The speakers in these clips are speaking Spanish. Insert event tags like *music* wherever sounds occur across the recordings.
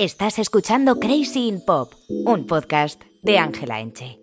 Estás escuchando Crazy in Pop, un podcast de Ángela Enche.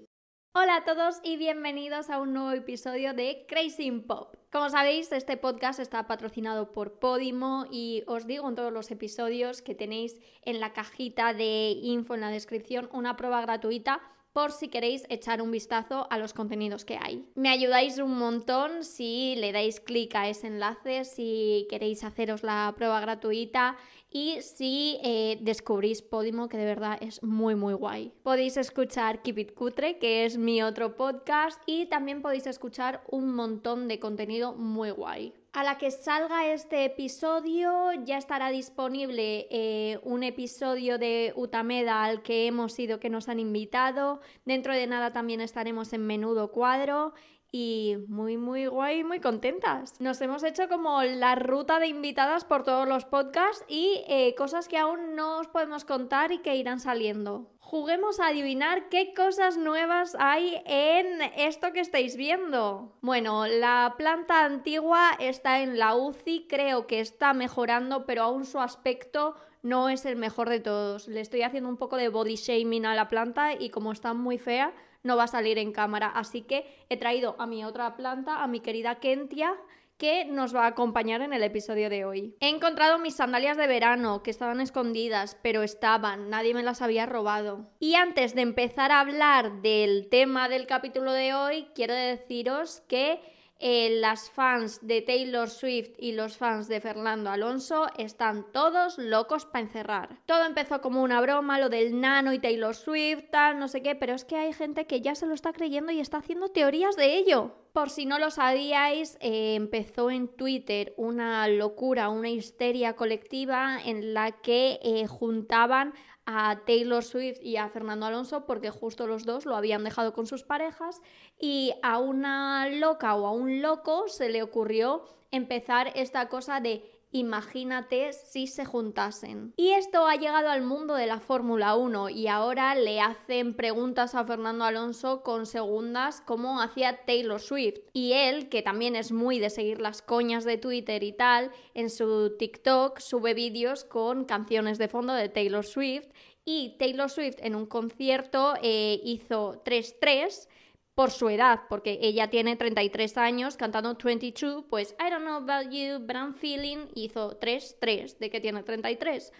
Hola a todos y bienvenidos a un nuevo episodio de Crazy in Pop. Como sabéis, este podcast está patrocinado por Podimo y os digo en todos los episodios que tenéis en la cajita de info en la descripción una prueba gratuita por si queréis echar un vistazo a los contenidos que hay. Me ayudáis un montón si le dais clic a ese enlace, si queréis haceros la prueba gratuita y si eh, descubrís Podimo, que de verdad es muy, muy guay. Podéis escuchar Keep It Cutre, que es mi otro podcast, y también podéis escuchar un montón de contenido muy guay. A la que salga este episodio ya estará disponible eh, un episodio de Utameda al que hemos ido, que nos han invitado. Dentro de nada también estaremos en menudo cuadro y muy, muy guay, muy contentas. Nos hemos hecho como la ruta de invitadas por todos los podcasts y eh, cosas que aún no os podemos contar y que irán saliendo. Juguemos a adivinar qué cosas nuevas hay en esto que estáis viendo. Bueno, la planta antigua está en la UCI, creo que está mejorando, pero aún su aspecto no es el mejor de todos. Le estoy haciendo un poco de body shaming a la planta y como está muy fea, no va a salir en cámara. Así que he traído a mi otra planta, a mi querida Kentia, que nos va a acompañar en el episodio de hoy. He encontrado mis sandalias de verano, que estaban escondidas, pero estaban, nadie me las había robado. Y antes de empezar a hablar del tema del capítulo de hoy, quiero deciros que eh, las fans de Taylor Swift y los fans de Fernando Alonso están todos locos para encerrar. Todo empezó como una broma, lo del nano y Taylor Swift, tal, no sé qué, pero es que hay gente que ya se lo está creyendo y está haciendo teorías de ello. Por si no lo sabíais, eh, empezó en Twitter una locura, una histeria colectiva en la que eh, juntaban a Taylor Swift y a Fernando Alonso porque justo los dos lo habían dejado con sus parejas y a una loca o a un loco se le ocurrió empezar esta cosa de Imagínate si se juntasen. Y esto ha llegado al mundo de la Fórmula 1 y ahora le hacen preguntas a Fernando Alonso con segundas como hacía Taylor Swift. Y él, que también es muy de seguir las coñas de Twitter y tal, en su TikTok sube vídeos con canciones de fondo de Taylor Swift y Taylor Swift en un concierto eh, hizo 3-3 por su edad, porque ella tiene 33 años cantando 22, pues I don't know about you, but I'm feeling hizo 3, 3, de que tiene 33.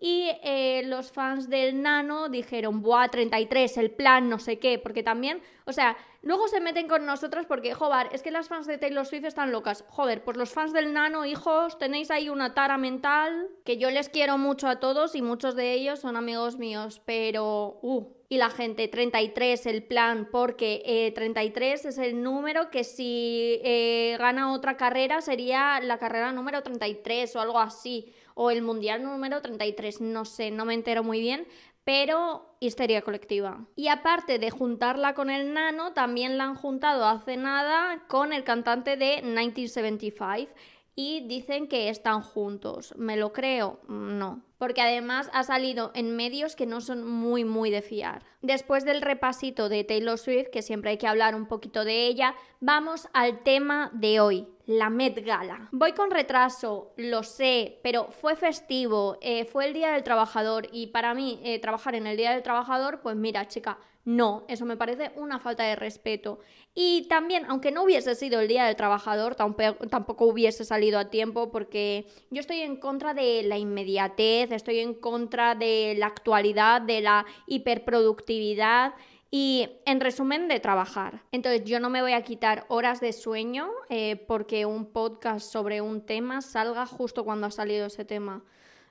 Y eh, los fans del nano dijeron, buah, 33, el plan, no sé qué, porque también, o sea, Luego se meten con nosotras porque, joder, es que las fans de Taylor Swift están locas. Joder, pues los fans del nano, hijos, tenéis ahí una tara mental que yo les quiero mucho a todos y muchos de ellos son amigos míos, pero... Uh, y la gente, 33 el plan, porque 33 eh, es el número que si eh, gana otra carrera sería la carrera número 33 o algo así, o el mundial número 33, no sé, no me entero muy bien, pero histeria colectiva. Y aparte de juntarla con el nano, también la han juntado hace nada con el cantante de 1975 y dicen que están juntos. ¿Me lo creo? No. Porque además ha salido en medios que no son muy, muy de fiar. Después del repasito de Taylor Swift, que siempre hay que hablar un poquito de ella, vamos al tema de hoy, la Met Gala. Voy con retraso, lo sé, pero fue festivo, eh, fue el Día del Trabajador y para mí eh, trabajar en el Día del Trabajador, pues mira, chica, no, eso me parece una falta de respeto. Y también, aunque no hubiese sido el Día del Trabajador, tampoco hubiese salido a tiempo porque yo estoy en contra de la inmediatez, estoy en contra de la actualidad, de la hiperproductividad y en resumen, de trabajar. Entonces yo no me voy a quitar horas de sueño eh, porque un podcast sobre un tema salga justo cuando ha salido ese tema.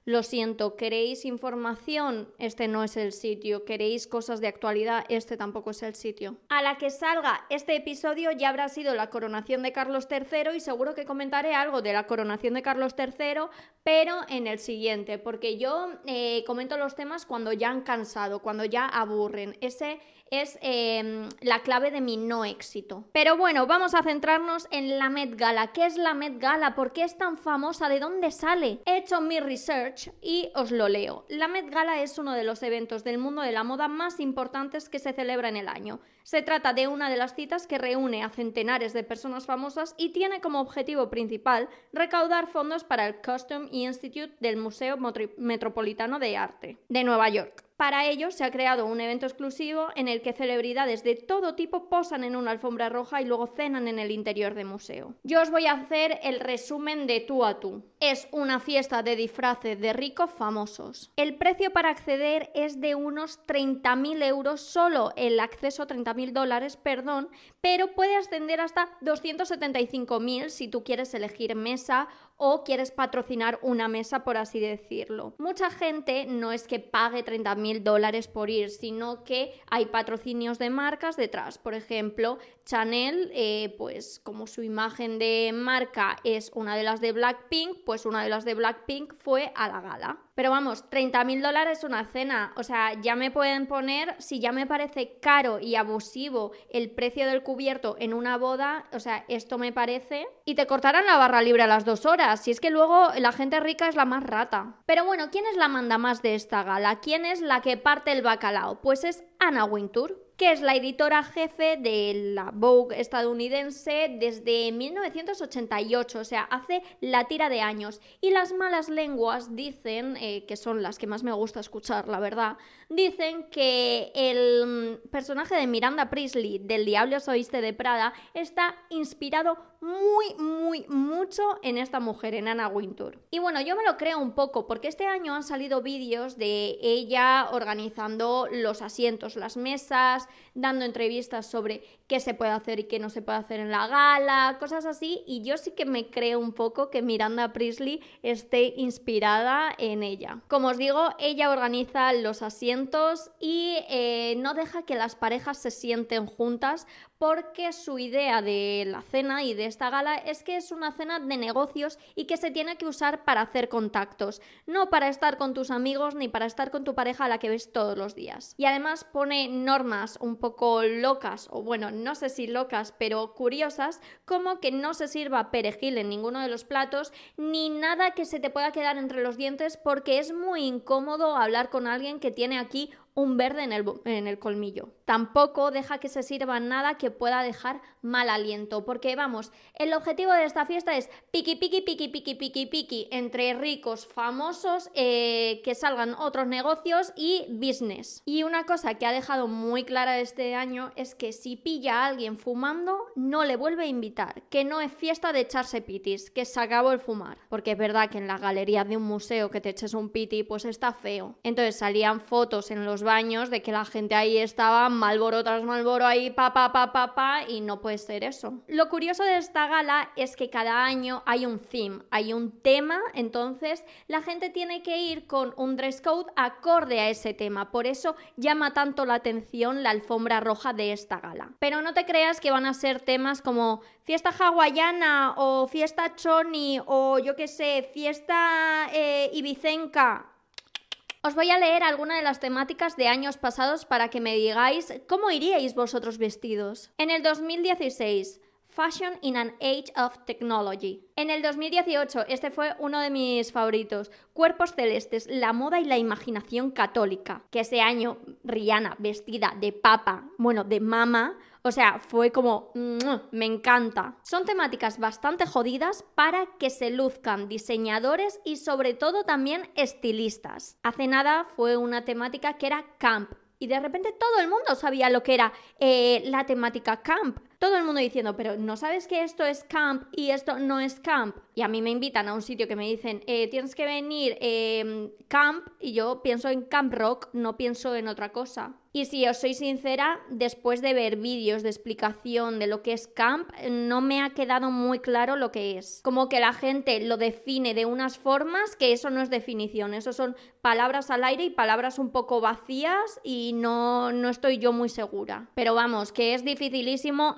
Lo siento, ¿queréis información? Este no es el sitio. ¿Queréis cosas de actualidad? Este tampoco es el sitio. A la que salga este episodio ya habrá sido la coronación de Carlos III y seguro que comentaré algo de la coronación de Carlos III, pero en el siguiente, porque yo eh, comento los temas cuando ya han cansado, cuando ya aburren. Ese es em, la clave de mi no éxito. Pero bueno, vamos a centrarnos en la Met Gala. ¿Qué es la Met Gala? ¿Por qué es tan famosa? ¿De dónde sale? He hecho mi research y os lo leo. La Met Gala es uno de los eventos del mundo de la moda más importantes que se celebra en el año. Se trata de una de las citas que reúne a centenares de personas famosas y tiene como objetivo principal recaudar fondos para el Custom Institute del Museo Metropolitano de Arte de Nueva York. Para ello se ha creado un evento exclusivo en el que celebridades de todo tipo posan en una alfombra roja y luego cenan en el interior de museo. Yo os voy a hacer el resumen de tú a tú. Es una fiesta de disfraces de ricos famosos. El precio para acceder es de unos 30.000 euros, solo el acceso 30.000 dólares, perdón, pero puede ascender hasta 275.000 si tú quieres elegir mesa o quieres patrocinar una mesa, por así decirlo. Mucha gente no es que pague 30 mil dólares por ir, sino que hay patrocinios de marcas detrás. Por ejemplo, Chanel, eh, pues como su imagen de marca es una de las de Blackpink, pues una de las de Blackpink fue a la gala. Pero vamos, 30.000 mil dólares una cena. O sea, ya me pueden poner, si ya me parece caro y abusivo el precio del cubierto en una boda, o sea, esto me parece. Y te cortarán la barra libre a las dos horas. Si es que luego la gente rica es la más rata. Pero bueno, ¿quién es la manda más de esta gala? ¿Quién es la que parte el bacalao? Pues es Ana Wintour que es la editora jefe de la Vogue estadounidense desde 1988, o sea, hace la tira de años. Y las malas lenguas dicen, eh, que son las que más me gusta escuchar, la verdad, dicen que el mm, personaje de Miranda Priestly del Diablo Oíste de Prada está inspirado muy, muy, mucho en esta mujer, en Anna Wintour. Y bueno, yo me lo creo un poco, porque este año han salido vídeos de ella organizando los asientos, las mesas, dando entrevistas sobre qué se puede hacer y qué no se puede hacer en la gala, cosas así, y yo sí que me creo un poco que Miranda Priestly esté inspirada en ella. Como os digo, ella organiza los asientos y eh, no deja que las parejas se sienten juntas porque su idea de la cena y de esta gala es que es una cena de negocios y que se tiene que usar para hacer contactos, no para estar con tus amigos ni para estar con tu pareja a la que ves todos los días. Y además pone normas un poco locas, o bueno, no sé si locas, pero curiosas, como que no se sirva perejil en ninguno de los platos, ni nada que se te pueda quedar entre los dientes porque es muy incómodo hablar con alguien que tiene aquí un verde en el, en el colmillo. Tampoco deja que se sirva nada que pueda dejar mal aliento, porque vamos, el objetivo de esta fiesta es piqui, piqui, piqui, piqui, piqui, piqui, entre ricos, famosos, eh, que salgan otros negocios y business. Y una cosa que ha dejado muy clara este año es que si pilla a alguien fumando, no le vuelve a invitar, que no es fiesta de echarse pitis, que se acabó el fumar, porque es verdad que en la galería de un museo que te eches un piti, pues está feo. Entonces salían fotos en los baños de que la gente ahí estaba, malboro tras malboro ahí, pa, pa, pa, pa, pa, y no puede ser eso. Lo curioso de esta gala es que cada año hay un theme, hay un tema, entonces la gente tiene que ir con un dress code acorde a ese tema. Por eso llama tanto la atención la alfombra roja de esta gala. Pero no te creas que van a ser temas como fiesta hawaiana o fiesta choni o yo qué sé, fiesta eh, ibicenca. Os voy a leer alguna de las temáticas de años pasados para que me digáis cómo iríais vosotros vestidos. En el 2016, Fashion in an Age of Technology. En el 2018, este fue uno de mis favoritos, Cuerpos Celestes, la moda y la imaginación católica, que ese año Rihanna vestida de papa, bueno, de mama, o sea, fue como, me encanta. Son temáticas bastante jodidas para que se luzcan diseñadores y sobre todo también estilistas. Hace nada fue una temática que era camp. Y de repente todo el mundo sabía lo que era eh, la temática camp todo el mundo diciendo, pero ¿no sabes que esto es camp y esto no es camp? Y a mí me invitan a un sitio que me dicen, eh, tienes que venir em, camp y yo pienso en camp rock, no pienso en otra cosa. Y si os soy sincera, después de ver vídeos de explicación de lo que es camp, no me ha quedado muy claro lo que es. Como que la gente lo define de unas formas que eso no es definición, eso son palabras al aire y palabras un poco vacías y no, no estoy yo muy segura. Pero vamos, que es dificilísimo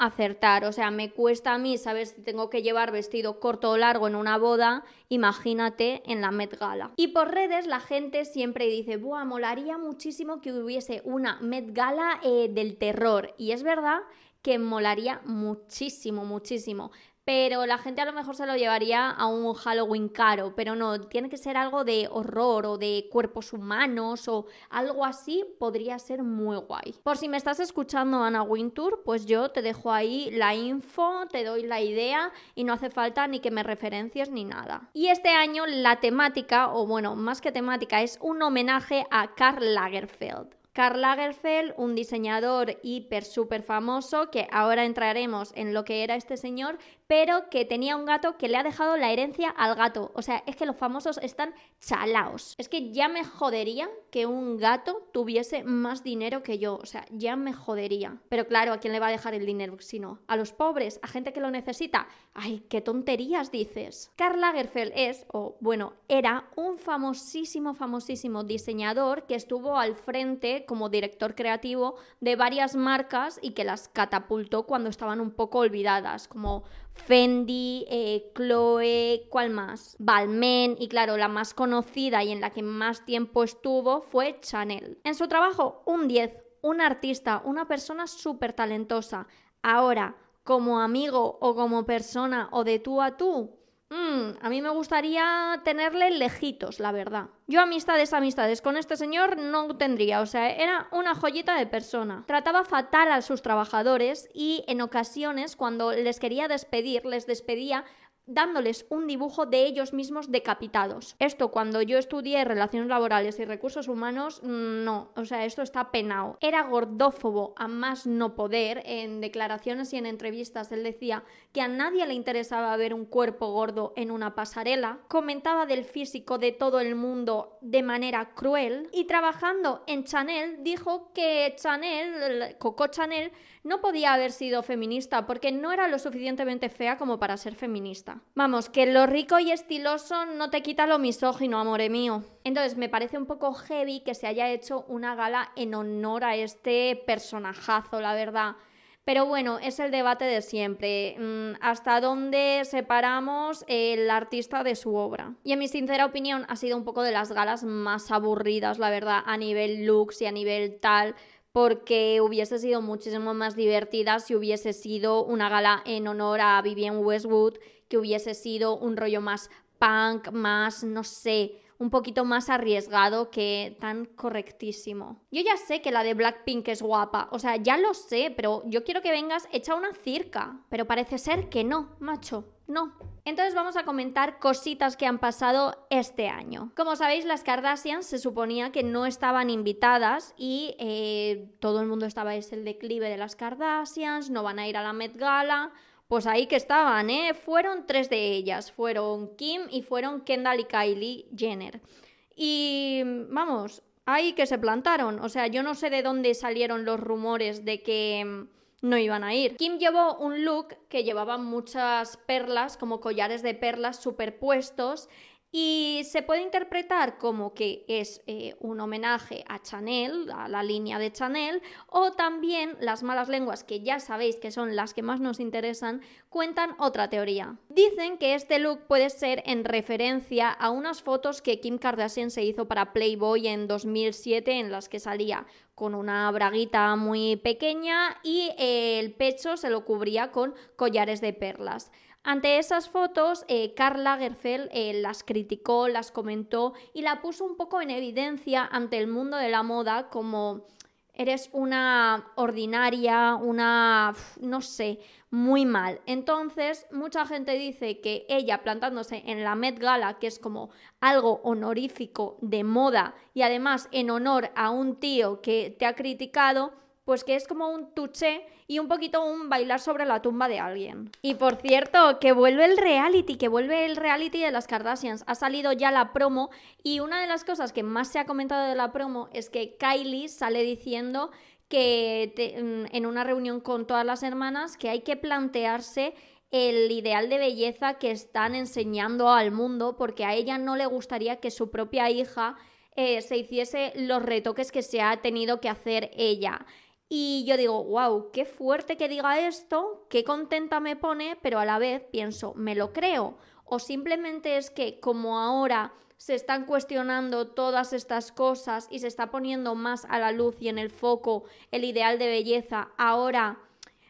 o sea, me cuesta a mí saber si tengo que llevar vestido corto o largo en una boda, imagínate en la Met Gala. Y por redes la gente siempre dice, ¡buah! Molaría muchísimo que hubiese una Met Gala eh, del terror. Y es verdad que molaría muchísimo, muchísimo pero la gente a lo mejor se lo llevaría a un Halloween caro, pero no, tiene que ser algo de horror o de cuerpos humanos o algo así, podría ser muy guay. Por si me estás escuchando, Ana Wintour, pues yo te dejo ahí la info, te doy la idea y no hace falta ni que me referencias ni nada. Y este año la temática, o bueno, más que temática, es un homenaje a Karl Lagerfeld. Karl Lagerfeld, un diseñador hiper súper famoso, que ahora entraremos en lo que era este señor, pero que tenía un gato que le ha dejado la herencia al gato. O sea, es que los famosos están chalaos. Es que ya me jodería que un gato tuviese más dinero que yo. O sea, ya me jodería. Pero claro, ¿a quién le va a dejar el dinero si no? A los pobres, a gente que lo necesita. Ay, qué tonterías dices. Karl Lagerfeld es, o bueno, era un famosísimo, famosísimo diseñador que estuvo al frente como director creativo de varias marcas y que las catapultó cuando estaban un poco olvidadas, como Fendi, eh, Chloe, ¿cuál más? Balmain y claro, la más conocida y en la que más tiempo estuvo fue Chanel. En su trabajo, un 10, un artista, una persona súper talentosa. Ahora, como amigo o como persona o de tú a tú, Mm, a mí me gustaría tenerle lejitos, la verdad. Yo amistades, amistades con este señor no tendría, o sea, era una joyita de persona. Trataba fatal a sus trabajadores y en ocasiones cuando les quería despedir, les despedía dándoles un dibujo de ellos mismos decapitados. Esto cuando yo estudié relaciones laborales y recursos humanos, no, o sea, esto está penado. Era gordófobo a más no poder en declaraciones y en entrevistas. Él decía que a nadie le interesaba ver un cuerpo gordo en una pasarela, comentaba del físico de todo el mundo de manera cruel y trabajando en Chanel dijo que Chanel, Coco Chanel, no podía haber sido feminista porque no era lo suficientemente fea como para ser feminista. Vamos, que lo rico y estiloso no te quita lo misógino, amore mío. Entonces, me parece un poco heavy que se haya hecho una gala en honor a este personajazo, la verdad. Pero bueno, es el debate de siempre. Mm, ¿Hasta dónde separamos el artista de su obra? Y en mi sincera opinión ha sido un poco de las galas más aburridas, la verdad, a nivel looks y a nivel tal porque hubiese sido muchísimo más divertida si hubiese sido una gala en honor a Vivian Westwood, que hubiese sido un rollo más punk, más, no sé, un poquito más arriesgado que tan correctísimo. Yo ya sé que la de Blackpink es guapa, o sea, ya lo sé, pero yo quiero que vengas hecha una circa, pero parece ser que no, macho. No. Entonces vamos a comentar cositas que han pasado este año. Como sabéis, las Kardashians se suponía que no estaban invitadas y eh, todo el mundo estaba es el declive de las Kardashians, no van a ir a la Met Gala. Pues ahí que estaban, ¿eh? Fueron tres de ellas, fueron Kim y fueron Kendall y Kylie Jenner. Y vamos, ahí que se plantaron. O sea, yo no sé de dónde salieron los rumores de que mm, no iban a ir. Kim llevó un look que llevaba muchas perlas, como collares de perlas superpuestos, y se puede interpretar como que es eh, un homenaje a Chanel, a la línea de Chanel, o también las malas lenguas, que ya sabéis que son las que más nos interesan, cuentan otra teoría. Dicen que este look puede ser en referencia a unas fotos que Kim Kardashian se hizo para Playboy en 2007 en las que salía con una braguita muy pequeña y el pecho se lo cubría con collares de perlas. Ante esas fotos, Carla eh, Karl eh, las criticó, las comentó y la puso un poco en evidencia ante el mundo de la moda como eres una ordinaria, una, no sé, muy mal. Entonces, mucha gente dice que ella plantándose en la Met Gala, que es como algo honorífico de moda y además en honor a un tío que te ha criticado, pues que es como un touché y un poquito un bailar sobre la tumba de alguien. Y por cierto, que vuelve el reality, que vuelve el reality de las Kardashians. Ha salido ya la promo y una de las cosas que más se ha comentado de la promo es que Kylie sale diciendo que mm, en una reunión con todas las hermanas que hay que plantearse el ideal de belleza que están enseñando al mundo porque a ella no le gustaría que su propia hija eh, se hiciese los retoques que se ha tenido que hacer ella. Y yo digo, wow, qué fuerte que diga esto, qué contenta me pone, pero a la vez pienso, me lo creo. O simplemente es que como ahora se están cuestionando todas estas cosas y se está poniendo más a la luz y en el foco el ideal de belleza, ahora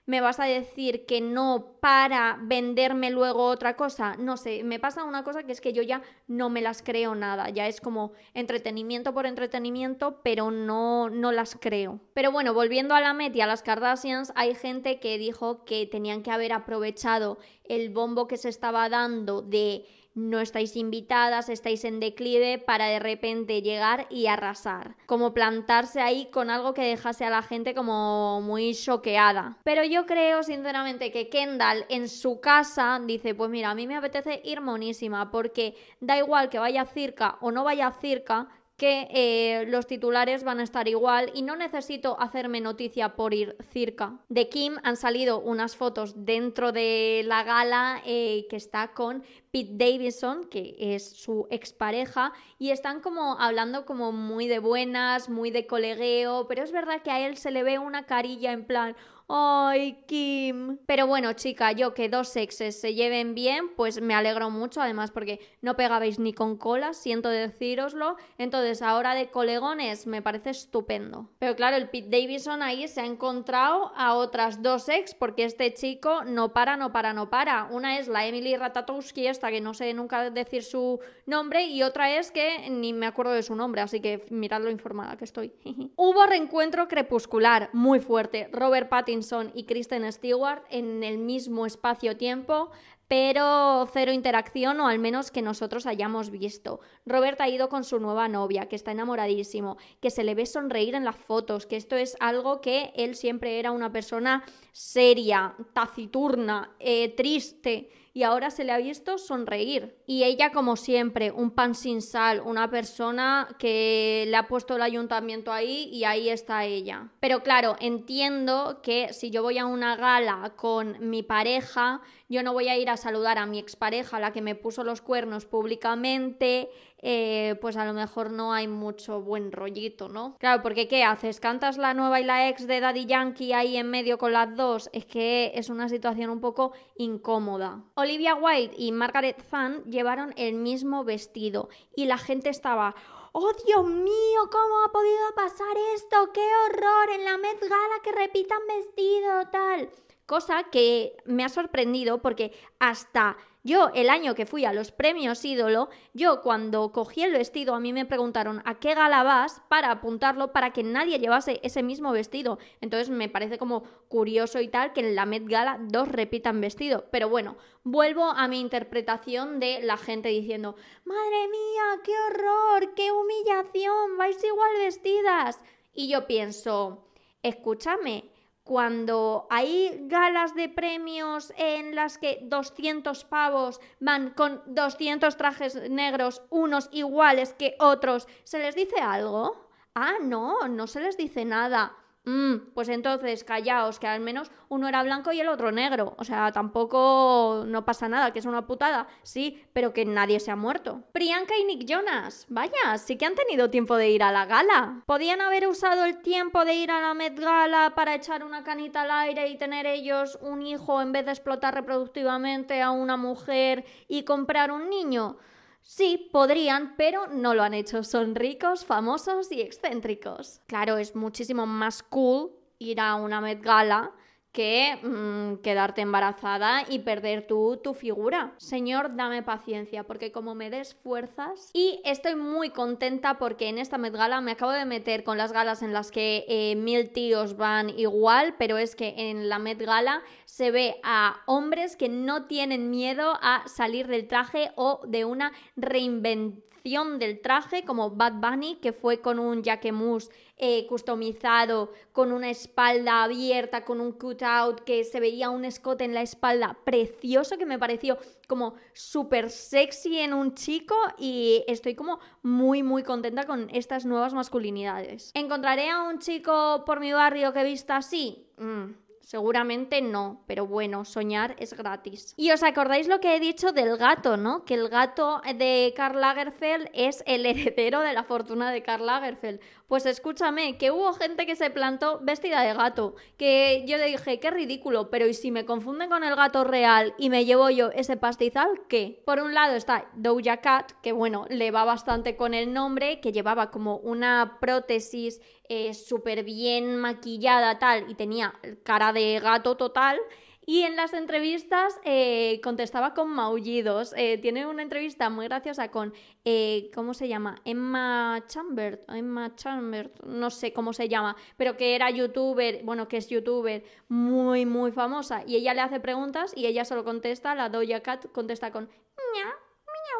me vas a decir que no para venderme luego otra cosa. No sé, me pasa una cosa que es que yo ya no me las creo nada, ya es como entretenimiento por entretenimiento, pero no, no las creo. Pero bueno, volviendo a la Met y a las Kardashians, hay gente que dijo que tenían que haber aprovechado el bombo que se estaba dando de no estáis invitadas, estáis en declive para de repente llegar y arrasar. Como plantarse ahí con algo que dejase a la gente como muy choqueada. Pero yo creo sinceramente que Kendall en su casa dice, pues mira, a mí me apetece ir monísima porque da igual que vaya cerca o no vaya cerca que eh, los titulares van a estar igual y no necesito hacerme noticia por ir cerca. De Kim han salido unas fotos dentro de la gala eh, que está con Pete Davidson, que es su expareja, y están como hablando como muy de buenas, muy de colegueo, pero es verdad que a él se le ve una carilla en plan, Ay, Kim. Pero bueno, chica, yo que dos exes se lleven bien, pues me alegro mucho, además porque no pegabais ni con cola, siento decíroslo. Entonces, ahora de colegones me parece estupendo. Pero claro, el Pete Davidson ahí se ha encontrado a otras dos ex, porque este chico no para, no para, no para. Una es la Emily Ratatowski, esta que no sé nunca decir su nombre, y otra es que ni me acuerdo de su nombre, así que mirad lo informada que estoy. *laughs* Hubo reencuentro crepuscular, muy fuerte. Robert Pattinson y Kristen Stewart en el mismo espacio-tiempo, pero cero interacción o al menos que nosotros hayamos visto. Robert ha ido con su nueva novia, que está enamoradísimo, que se le ve sonreír en las fotos, que esto es algo que él siempre era una persona seria, taciturna, eh, triste y ahora se le ha visto sonreír. Y ella, como siempre, un pan sin sal, una persona que le ha puesto el ayuntamiento ahí y ahí está ella. Pero claro, entiendo que si yo voy a una gala con mi pareja, yo no voy a ir a saludar a mi expareja, la que me puso los cuernos públicamente, eh, pues a lo mejor no hay mucho buen rollito, ¿no? Claro, porque ¿qué haces? ¿Cantas la nueva y la ex de Daddy Yankee ahí en medio con las dos? Es que es una situación un poco incómoda. Olivia Wilde y Margaret Zahn llevaron el mismo vestido y la gente estaba... ¡Oh, Dios mío! ¿Cómo ha podido pasar esto? ¡Qué horror! En la Met Gala que repitan vestido, tal cosa que me ha sorprendido porque hasta yo el año que fui a los premios ídolo, yo cuando cogí el vestido a mí me preguntaron a qué gala vas para apuntarlo para que nadie llevase ese mismo vestido. Entonces me parece como curioso y tal que en la Met Gala dos repitan vestido. Pero bueno, vuelvo a mi interpretación de la gente diciendo, madre mía, qué horror, qué humillación, vais igual vestidas. Y yo pienso, escúchame, cuando hay galas de premios en las que 200 pavos van con 200 trajes negros, unos iguales que otros, ¿se les dice algo? Ah, no, no se les dice nada. Mm, pues entonces callaos, que al menos uno era blanco y el otro negro. O sea, tampoco no pasa nada, que es una putada, sí, pero que nadie se ha muerto. Priyanka y Nick Jonas, vaya, sí que han tenido tiempo de ir a la gala. Podían haber usado el tiempo de ir a la Met Gala para echar una canita al aire y tener ellos un hijo en vez de explotar reproductivamente a una mujer y comprar un niño. Sí, podrían, pero no lo han hecho. Son ricos, famosos y excéntricos. Claro, es muchísimo más cool ir a una Met Gala que mm, quedarte embarazada y perder tu figura. Señor, dame paciencia, porque como me des fuerzas y estoy muy contenta porque en esta Met Gala me acabo de meter con las galas en las que eh, mil tíos van igual, pero es que en la Met Gala se ve a hombres que no tienen miedo a salir del traje o de una reinvención del traje, como Bad Bunny, que fue con un jaquemus eh, customizado, con una espalda abierta, con un cutout, que se veía un escote en la espalda precioso, que me pareció como súper sexy en un chico y estoy como muy, muy contenta con estas nuevas masculinidades. ¿Encontraré a un chico por mi barrio que vista así? Mm. Seguramente no, pero bueno, soñar es gratis. Y os acordáis lo que he dicho del gato, ¿no? Que el gato de Karl Lagerfeld es el heredero de la fortuna de Karl Lagerfeld. Pues escúchame, que hubo gente que se plantó vestida de gato, que yo le dije, qué ridículo, pero ¿y si me confunden con el gato real y me llevo yo ese pastizal, qué? Por un lado está Doja Cat, que bueno, le va bastante con el nombre, que llevaba como una prótesis eh, súper bien maquillada tal y tenía cara de gato total. Y en las entrevistas eh, contestaba con maullidos. Eh, tiene una entrevista muy graciosa con, eh, ¿cómo se llama? Emma Chambert, Emma Chambert, no sé cómo se llama, pero que era youtuber, bueno, que es youtuber muy, muy famosa. Y ella le hace preguntas y ella solo contesta, la Doja Cat contesta con, miau,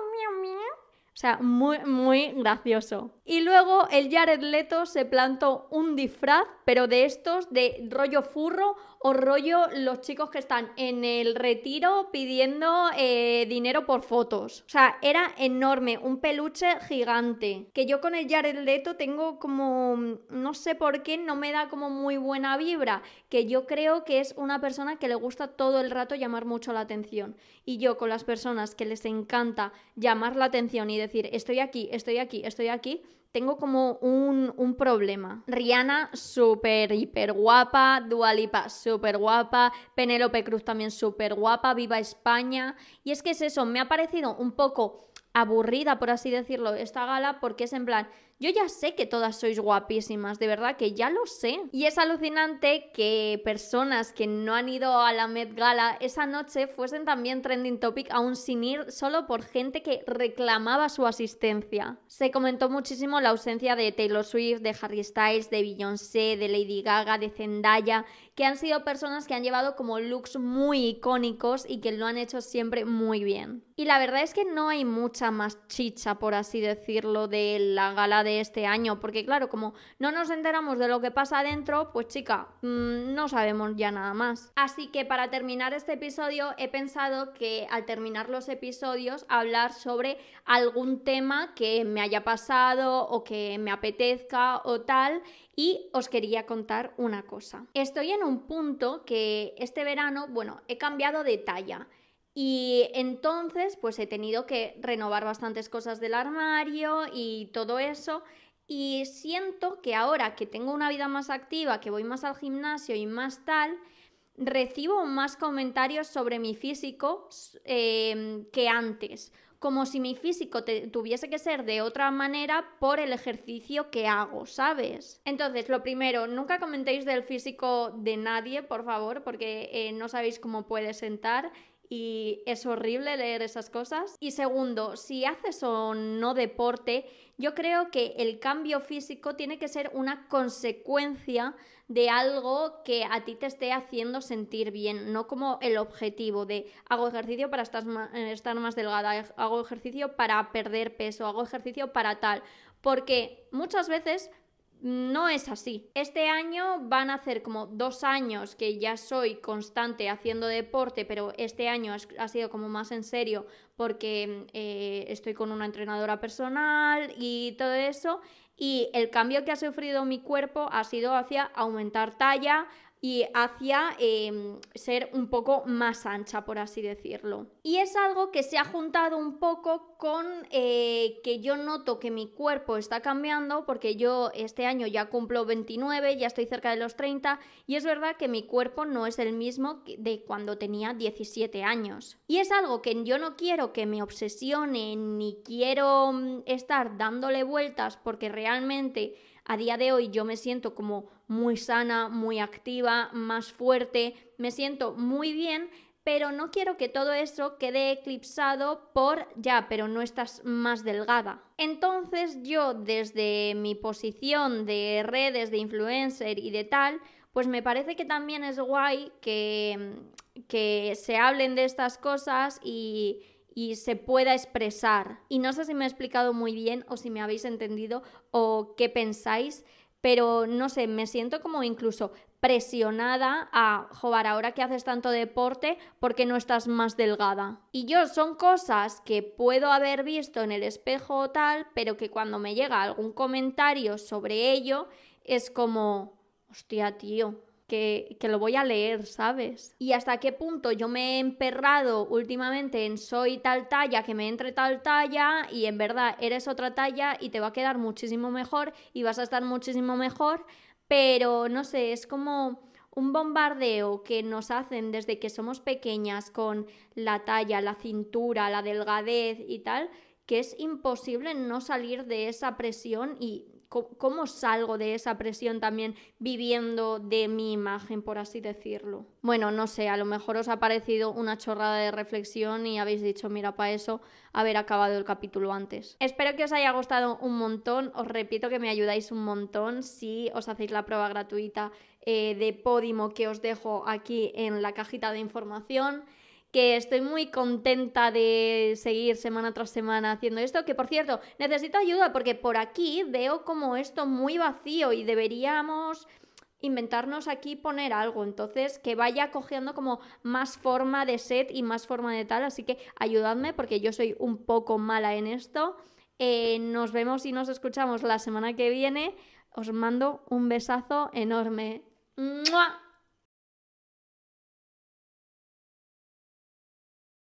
miau, miau. O sea, muy, muy gracioso. Y luego el Jared Leto se plantó un disfraz pero de estos de rollo furro o rollo los chicos que están en el retiro pidiendo eh, dinero por fotos. O sea, era enorme, un peluche gigante. Que yo con el Jared Leto tengo como, no sé por qué, no me da como muy buena vibra. Que yo creo que es una persona que le gusta todo el rato llamar mucho la atención. Y yo con las personas que les encanta llamar la atención y decir, estoy aquí, estoy aquí, estoy aquí, tengo como un, problema. Rihanna, súper, hiper guapa. Dualipa, súper guapa. Penélope Cruz también súper guapa. Viva España. Y es que es eso, me ha parecido un poco aburrida, por así decirlo, esta gala, porque es en plan, yo ya sé que todas sois guapísimas, de verdad que ya lo sé. Y es alucinante que personas que no han ido a la Met Gala esa noche fuesen también trending topic aún sin ir solo por gente que reclamaba su asistencia. Se comentó muchísimo la ausencia de Taylor Swift, de Harry Styles, de Beyoncé, de Lady Gaga, de Zendaya, que han sido personas que han llevado como looks muy icónicos y que lo han hecho siempre muy bien. Y la verdad es que no hay mucha más chicha, por así decirlo, de la gala de este año, porque claro, como no nos enteramos de lo que pasa adentro, pues chica, mm, no sabemos ya nada más. Así que para terminar este episodio he pensado que al terminar los episodios hablar sobre algún tema que me haya pasado o que me apetezca o tal y os quería contar una cosa. Estoy en un punto que este verano, bueno, he cambiado de talla. Y entonces, pues he tenido que renovar bastantes cosas del armario y todo eso. Y siento que ahora que tengo una vida más activa, que voy más al gimnasio y más tal, recibo más comentarios sobre mi físico em, que antes, como si mi físico tuviese que ser de otra manera por el ejercicio que hago, ¿sabes? Entonces, lo primero, nunca comentéis del físico de nadie, por favor, porque eh, no sabéis cómo puede sentar y es horrible leer esas cosas. Y segundo, si haces o no deporte, yo creo que el cambio físico tiene que ser una consecuencia de algo que a ti te esté haciendo sentir bien, no como el objetivo de hago ejercicio para estar más, más delgada, hago ejercicio para perder peso, hago ejercicio para tal. Porque muchas veces no es así. Este año van a hacer como dos años que ya soy constante haciendo deporte, pero este año ha sido como más en serio porque eh, estoy con una entrenadora personal y todo eso. Y el cambio que ha sufrido mi cuerpo ha sido hacia aumentar talla, y hacia em, ser un poco más ancha, por así decirlo. Y es algo que se ha juntado un poco con eh, que yo noto que mi cuerpo está cambiando, porque yo este año ya cumplo 29, ya estoy cerca de los 30, y es verdad que mi cuerpo no es el mismo de cuando tenía 17 años. Y es algo que yo no quiero que me obsesione, ni quiero mm, estar dándole vueltas, porque realmente a día de hoy yo me siento como muy sana, muy activa, más fuerte, me siento muy bien, pero no quiero que todo eso quede eclipsado por ya, pero no estás más delgada. Entonces yo desde mi posición de redes, de influencer y de tal, pues me parece que también es guay que, que se hablen de estas cosas y y se pueda expresar. Y no sé si me he explicado muy bien o si me habéis entendido o qué pensáis, pero no sé, me siento como incluso presionada a, jugar ahora que haces tanto deporte, porque no estás más delgada? Y yo son cosas que puedo haber visto en el espejo o tal, pero que cuando me llega algún comentario sobre ello, es como, hostia, tío, que, lo voy a leer, ¿sabes? Y hasta qué punto yo me he emperrado últimamente en soy tal talla, que me entre tal talla, y en verdad eres otra talla y te va a quedar muchísimo mejor y vas a estar muchísimo mejor, pero no sé, es como un bombardeo que nos hacen desde que somos pequeñas con la talla, la cintura, la delgadez y tal, que es imposible no salir de esa presión y ¿Cómo salgo de esa presión también viviendo de mi imagen, por así decirlo? Bueno, no sé, a lo mejor os ha parecido una chorrada de reflexión y habéis dicho, mira, para eso haber acabado el capítulo antes. Espero que os haya gustado un montón, os repito que me ayudáis un montón si os hacéis la prueba gratuita eh, de Podimo que os dejo aquí en la cajita de información que estoy muy contenta de seguir semana tras semana haciendo esto, que por cierto, necesito ayuda porque por aquí veo como esto muy vacío y deberíamos inventarnos aquí poner algo, entonces que vaya cogiendo como más forma de set y más forma de tal, así que ayudadme porque yo soy un poco mala en esto. Eh, nos vemos y nos escuchamos la semana que viene. Os mando un besazo enorme.